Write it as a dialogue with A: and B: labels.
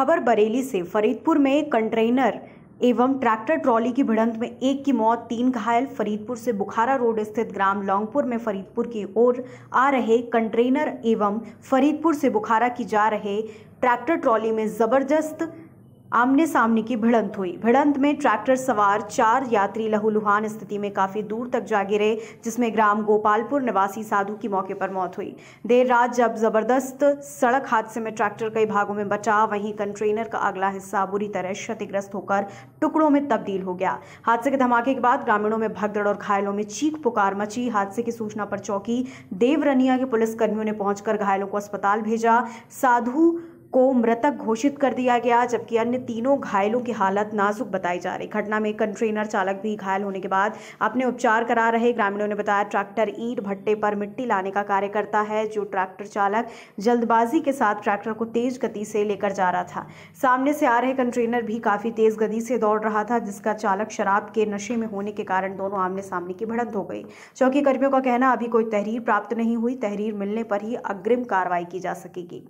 A: खबर बरेली से फरीदपुर में कंटेनर एवं ट्रैक्टर ट्रॉली की भिड़ंत में एक की मौत तीन घायल फरीदपुर से बुखारा रोड स्थित ग्राम लौंगपुर में फरीदपुर की ओर आ रहे कंटेनर एवं फरीदपुर से बुखारा की जा रहे ट्रैक्टर ट्रॉली में ज़बरदस्त आमने सामने की भिड़ंत हुई भिड़ंत में ट्रैक्टर सवार चार यात्री लहूलुहान स्थिति में काफी दूर तक जा गिरे जिसमें ग्राम गोपालपुर निवासी साधु की मौके पर मौत हुई देर रात जब जबरदस्त सड़क हादसे में ट्रैक्टर कई भागों में बचा वहीं कंटेनर का अगला हिस्सा बुरी तरह क्षतिग्रस्त होकर टुकड़ों में तब्दील हो गया हादसे के धमाके के बाद ग्रामीणों में भगदड़ और घायलों में चीख पुकार मची हादसे की सूचना पर चौकी देवरनिया के पुलिसकर्मियों ने पहुंचकर घायलों को अस्पताल भेजा साधु को मृतक घोषित कर दिया गया जबकि अन्य तीनों घायलों की हालत नाजुक बताई जा रही घटना में कंटेनर चालक भी घायल होने के बाद अपने उपचार करा रहे ग्रामीणों ने बताया ट्रैक्टर ईट भट्टे पर मिट्टी लाने का कार्य करता है जो ट्रैक्टर चालक जल्दबाजी के साथ ट्रैक्टर को तेज गति से लेकर जा रहा था सामने से आ रहे कंटेनर भी काफी तेज गति से दौड़ रहा था जिसका चालक शराब के नशे में होने के कारण दोनों आमने सामने की भिड़ंत हो गई चौकी कर्मियों का कहना अभी कोई तहरीर प्राप्त नहीं हुई तहरीर मिलने पर ही अग्रिम कार्रवाई की जा सकेगी